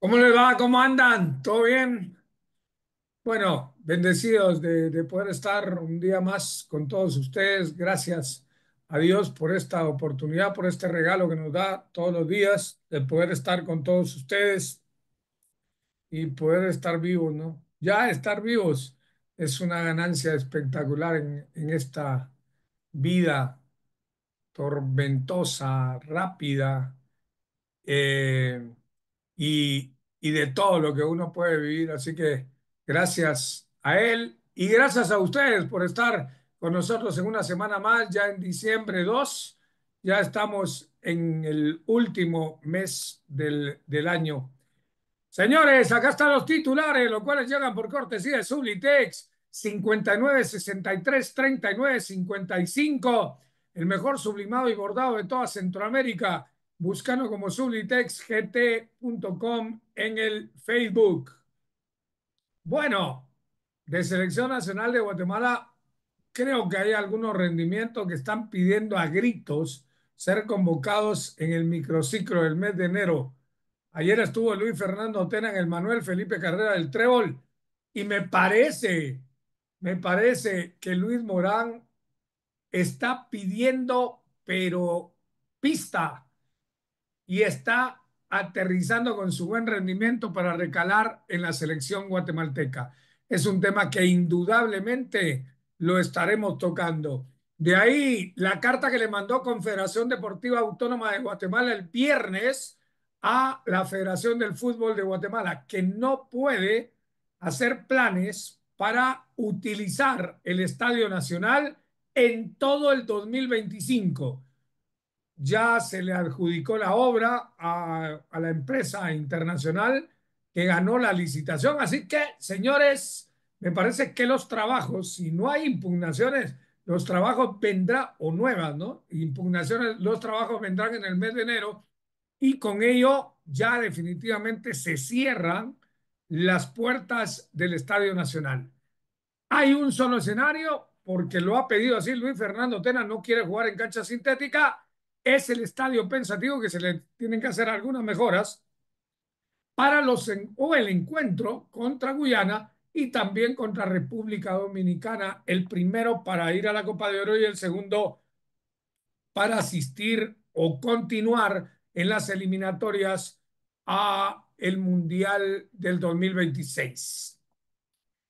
¿Cómo les va? ¿Cómo andan? ¿Todo bien? Bueno, bendecidos de, de, poder estar un día más con todos ustedes. Gracias a Dios por esta oportunidad, por este regalo que nos da todos los días de poder estar con todos ustedes y poder estar vivos, ¿no? Ya estar vivos es una ganancia espectacular en, en esta vida tormentosa, rápida. Eh, y, de todo lo que uno puede vivir. Así que gracias a él y gracias a ustedes por estar con nosotros en una semana más, ya en diciembre 2, ya estamos en el último mes del, del año. Señores, acá están los titulares, los cuales llegan por cortesía de Sublitex 59 63 39 55, el mejor sublimado y bordado de toda Centroamérica. Buscando como ZulitexGT.com en el Facebook. Bueno, de Selección Nacional de Guatemala, creo que hay algunos rendimientos que están pidiendo a gritos ser convocados en el microciclo del mes de enero. Ayer estuvo Luis Fernando Otena en el Manuel Felipe Carrera del Trébol y me parece, me parece que Luis Morán está pidiendo, pero pista y está aterrizando con su buen rendimiento para recalar en la selección guatemalteca. Es un tema que indudablemente lo estaremos tocando. De ahí la carta que le mandó Confederación Deportiva Autónoma de Guatemala el viernes a la Federación del Fútbol de Guatemala, que no puede hacer planes para utilizar el Estadio Nacional en todo el 2025 ya se le adjudicó la obra a, la empresa internacional que ganó la licitación. Así que, señores, me parece que los trabajos, si no hay impugnaciones, los trabajos vendrán, o nuevas, ¿no? Impugnaciones, los trabajos vendrán en el mes de enero y con ello ya definitivamente se cierran las puertas del Estadio Nacional. Hay un solo escenario, porque lo ha pedido así Luis Fernando Tena, no quiere jugar en cancha sintética es el estadio pensativo que se le tienen que hacer algunas mejoras para los o el encuentro contra Guyana y también contra República Dominicana, el primero para ir a la Copa de Oro y el segundo para asistir o continuar en las eliminatorias a el Mundial del 2026.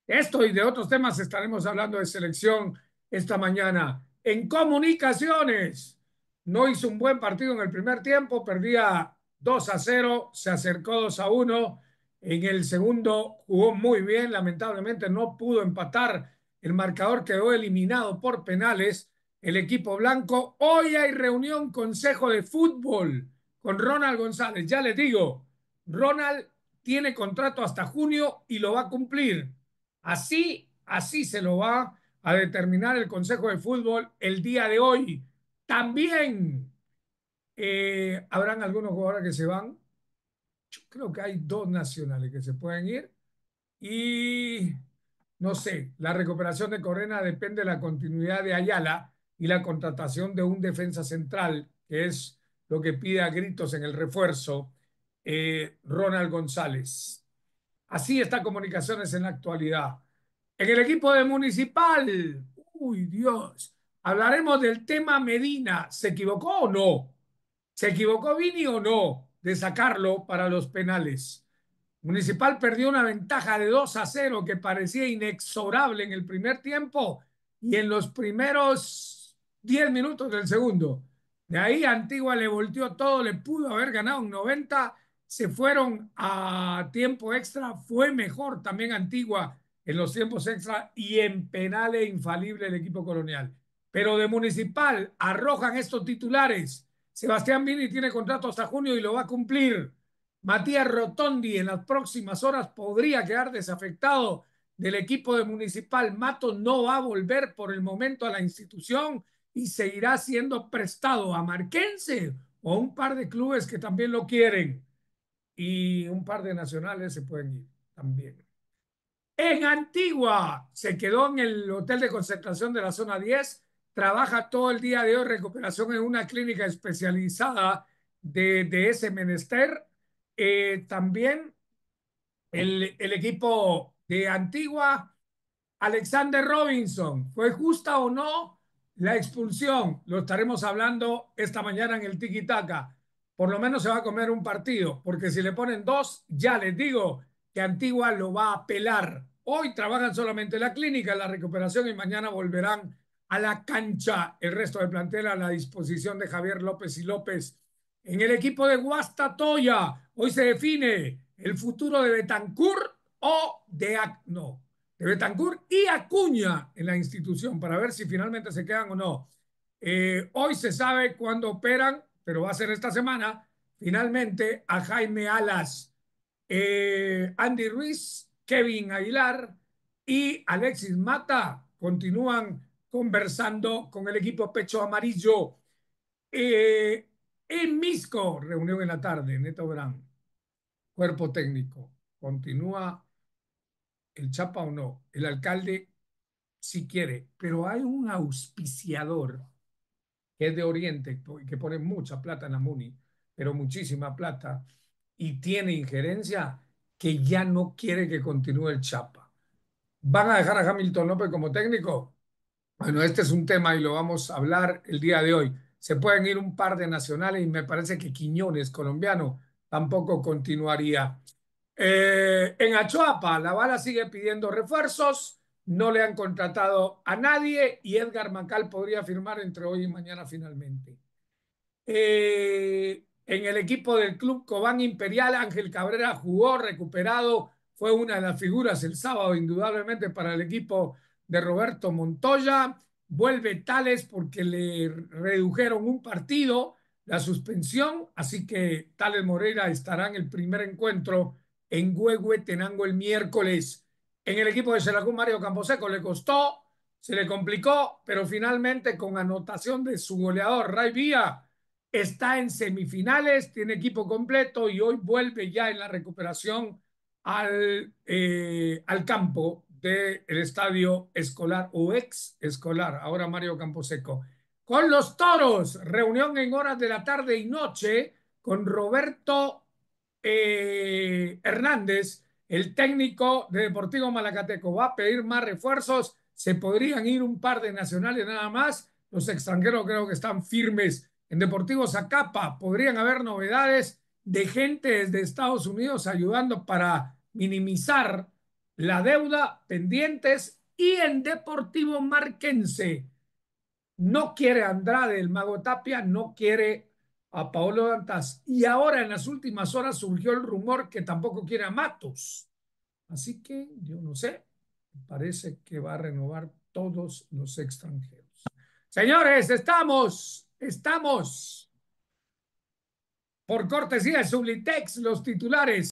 Esto y de otros temas estaremos hablando de selección esta mañana en comunicaciones no hizo un buen partido en el primer tiempo, perdía 2 a 0, se acercó 2 a 1. En el segundo jugó muy bien, lamentablemente no pudo empatar. El marcador quedó eliminado por penales. El equipo blanco. Hoy hay reunión Consejo de Fútbol con Ronald González. Ya les digo, Ronald tiene contrato hasta junio y lo va a cumplir. Así, así se lo va a determinar el Consejo de Fútbol el día de hoy. También eh, habrán algunos jugadores que se van. Yo creo que hay dos nacionales que se pueden ir. Y no sé, la recuperación de Corena depende de la continuidad de Ayala y la contratación de un defensa central, que es lo que pide a gritos en el refuerzo eh, Ronald González. Así está comunicaciones en la actualidad. En el equipo de Municipal, uy Dios, Hablaremos del tema Medina. ¿Se equivocó o no? ¿Se equivocó Vini o no de sacarlo para los penales? Municipal perdió una ventaja de 2 a 0 que parecía inexorable en el primer tiempo y en los primeros 10 minutos del segundo. De ahí Antigua le volteó todo, le pudo haber ganado un 90, se fueron a tiempo extra, fue mejor también Antigua en los tiempos extra y en penales infalible el equipo colonial. Pero de municipal arrojan estos titulares. Sebastián Vini tiene contrato hasta junio y lo va a cumplir. Matías Rotondi en las próximas horas podría quedar desafectado del equipo de Municipal. Mato no va a volver por el momento a la institución y seguirá siendo prestado a Marquense o un par de clubes que también lo quieren. Y un par de nacionales se pueden ir también. En Antigua se quedó en el hotel de concentración de la zona 10 trabaja todo el día de hoy recuperación en una clínica especializada de, ese menester. Eh, también el, equipo de Antigua, Alexander Robinson, ¿fue justa o no la expulsión? Lo estaremos hablando esta mañana en el Tiki Taka. Por lo menos se va a comer un partido, porque si le ponen dos, ya les digo que Antigua lo va a apelar. Hoy trabajan solamente la clínica, la recuperación y mañana volverán a la cancha el resto del plantel a la disposición de Javier López y López. En el equipo de Guastatoya, hoy se define el futuro de Betancur o de Acno. De Betancur y Acuña en la institución para ver si finalmente se quedan o no. Eh, hoy se sabe cuándo operan, pero va a ser esta semana, finalmente a Jaime Alas, eh, Andy Ruiz, Kevin Aguilar y Alexis Mata continúan conversando con el equipo Pecho Amarillo. Eh, en Misco, reunión en la tarde, Neto Brand, cuerpo técnico. Continúa el Chapa o no, el alcalde si quiere, pero hay un auspiciador que es de Oriente, que pone mucha plata en la MUNI, pero muchísima plata, y tiene injerencia que ya no quiere que continúe el Chapa. ¿Van a dejar a Hamilton López como técnico? Bueno, este es un tema y lo vamos a hablar el día de hoy. Se pueden ir un par de nacionales y me parece que Quiñones, colombiano, tampoco continuaría. Eh, en Achoapa, La Bala sigue pidiendo refuerzos, no le han contratado a nadie y Edgar Macal podría firmar entre hoy y mañana finalmente. Eh, en el equipo del club Cobán Imperial, Ángel Cabrera jugó recuperado, fue una de las figuras el sábado indudablemente para el equipo de Roberto Montoya. Vuelve Tales porque le redujeron un partido, la suspensión, así que Tales Moreira estará en el primer encuentro en Huehuetenango el miércoles. En el equipo de Seracún, Mario Camposeco le costó, se le complicó, pero finalmente con anotación de su goleador, Ray Vía, está en semifinales, tiene equipo completo y hoy vuelve ya en la recuperación al, eh, al campo el estadio escolar o ex escolar, ahora Mario Camposeco. Con los toros, reunión en horas de la tarde y noche con Roberto eh, Hernández, el técnico de Deportivo Malacateco. Va a pedir más refuerzos, se podrían ir un par de nacionales nada más. Los extranjeros creo que están firmes. En Deportivo Zacapa podrían haber novedades de gente desde Estados Unidos ayudando para minimizar la deuda pendientes y en Deportivo Marquense. No quiere Andrade, el Mago Tapia, no quiere a Paolo Dantas. Y ahora en las últimas horas surgió el rumor que tampoco quiere a Matos. Así que yo no sé, parece que va a renovar todos los extranjeros. Señores, estamos, estamos. Por cortesía de Sublitex, los titulares.